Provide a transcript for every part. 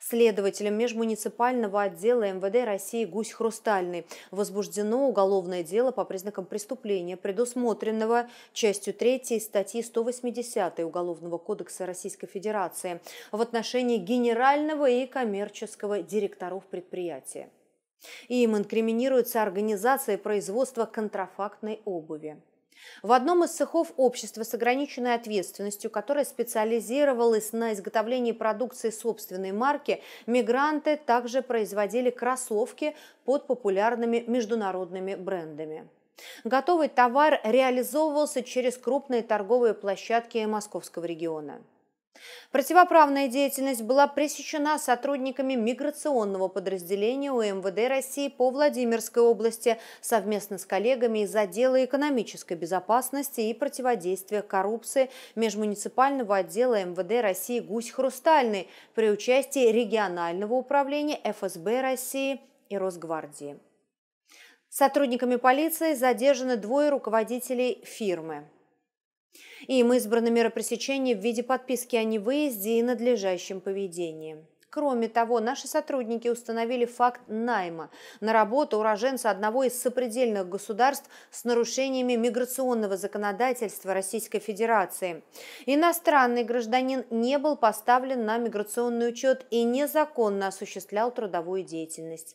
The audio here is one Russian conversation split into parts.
Следователем межмуниципального отдела МВД России Гусь Хрустальный возбуждено уголовное дело по признакам преступления, предусмотренного частью 3 статьи 180 Уголовного кодекса Российской Федерации в отношении генерального и коммерческого директоров предприятия. Им инкриминируется организация производства контрафактной обуви. В одном из цехов общества с ограниченной ответственностью, которое специализировалось на изготовлении продукции собственной марки, мигранты также производили кроссовки под популярными международными брендами. Готовый товар реализовывался через крупные торговые площадки московского региона. Противоправная деятельность была пресечена сотрудниками миграционного подразделения УМВД России по Владимирской области совместно с коллегами из отдела экономической безопасности и противодействия коррупции межмуниципального отдела МВД России «Гусь Хрустальный» при участии регионального управления ФСБ России и Росгвардии. Сотрудниками полиции задержаны двое руководителей фирмы и им избраны меры пресечения в виде подписки о невыезде и надлежащем поведении. Кроме того, наши сотрудники установили факт найма на работу уроженца одного из сопредельных государств с нарушениями миграционного законодательства Российской Федерации. Иностранный гражданин не был поставлен на миграционный учет и незаконно осуществлял трудовую деятельность.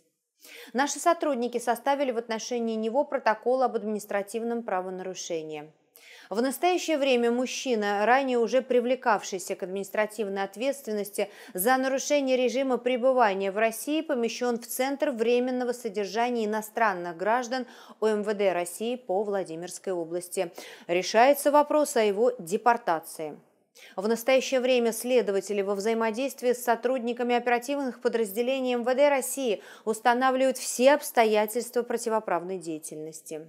Наши сотрудники составили в отношении него протокол об административном правонарушении. В настоящее время мужчина, ранее уже привлекавшийся к административной ответственности за нарушение режима пребывания в России, помещен в Центр временного содержания иностранных граждан УМВД России по Владимирской области. Решается вопрос о его депортации. В настоящее время следователи во взаимодействии с сотрудниками оперативных подразделений МВД России устанавливают все обстоятельства противоправной деятельности.